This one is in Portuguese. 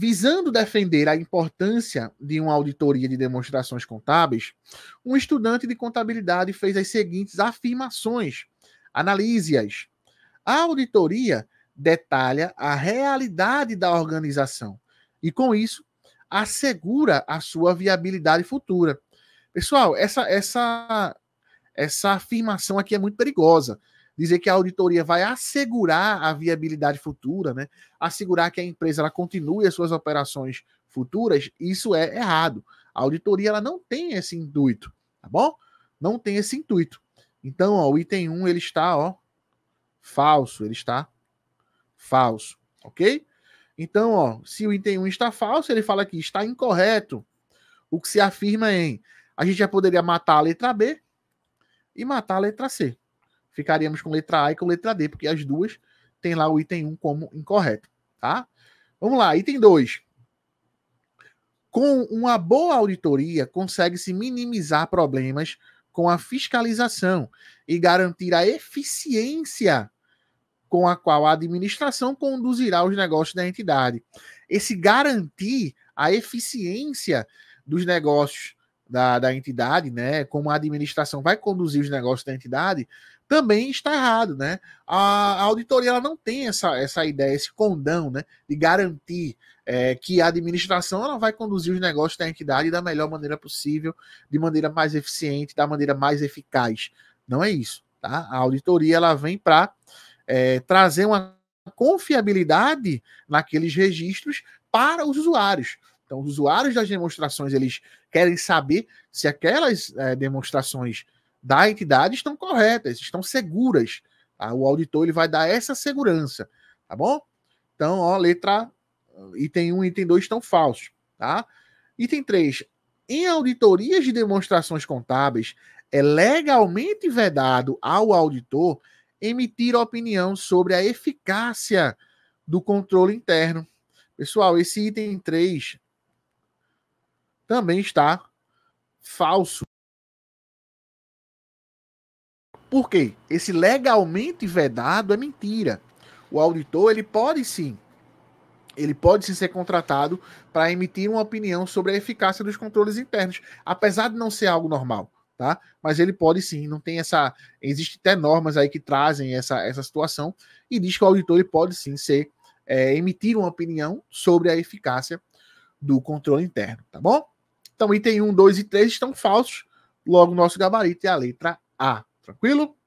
Visando defender a importância de uma auditoria de demonstrações contábeis, um estudante de contabilidade fez as seguintes afirmações. Analise-as. A auditoria detalha a realidade da organização e, com isso, assegura a sua viabilidade futura. Pessoal, essa, essa, essa afirmação aqui é muito perigosa dizer que a auditoria vai assegurar a viabilidade futura, né? assegurar que a empresa ela continue as suas operações futuras, isso é errado. A auditoria ela não tem esse intuito, tá bom? Não tem esse intuito. Então, ó, o item 1 ele está ó, falso, ele está falso, ok? Então, ó, se o item 1 está falso, ele fala que está incorreto. O que se afirma em a gente já poderia matar a letra B e matar a letra C ficaríamos com letra A e com letra D, porque as duas têm lá o item 1 como incorreto, tá? Vamos lá, item 2. Com uma boa auditoria, consegue-se minimizar problemas com a fiscalização e garantir a eficiência com a qual a administração conduzirá os negócios da entidade. Esse garantir a eficiência dos negócios da, da entidade, né? Como a administração vai conduzir os negócios da entidade, também está errado, né? A, a auditoria ela não tem essa, essa ideia, esse condão, né? De garantir é, que a administração ela vai conduzir os negócios da entidade da melhor maneira possível, de maneira mais eficiente, da maneira mais eficaz. Não é isso, tá? A auditoria ela vem para é, trazer uma confiabilidade naqueles registros para os usuários. Então, os usuários das demonstrações eles querem saber se aquelas é, demonstrações da entidade estão corretas, estão seguras. Tá? O auditor ele vai dar essa segurança, tá bom? Então, ó, letra ah, item 1 e item 2 estão falsos, tá? Item 3. Em auditorias de demonstrações contábeis, é legalmente vedado ao auditor emitir opinião sobre a eficácia do controle interno. Pessoal, esse item 3 também está falso. Por quê? Esse legalmente vedado é mentira. O auditor, ele pode sim, ele pode sim ser contratado para emitir uma opinião sobre a eficácia dos controles internos, apesar de não ser algo normal, tá? Mas ele pode sim, não tem essa, existe até normas aí que trazem essa, essa situação e diz que o auditor ele pode sim ser é, emitir uma opinião sobre a eficácia do controle interno, tá bom? Então, item 1, 2 e 3 estão falsos. Logo, nosso gabarito é a letra A. Tranquilo?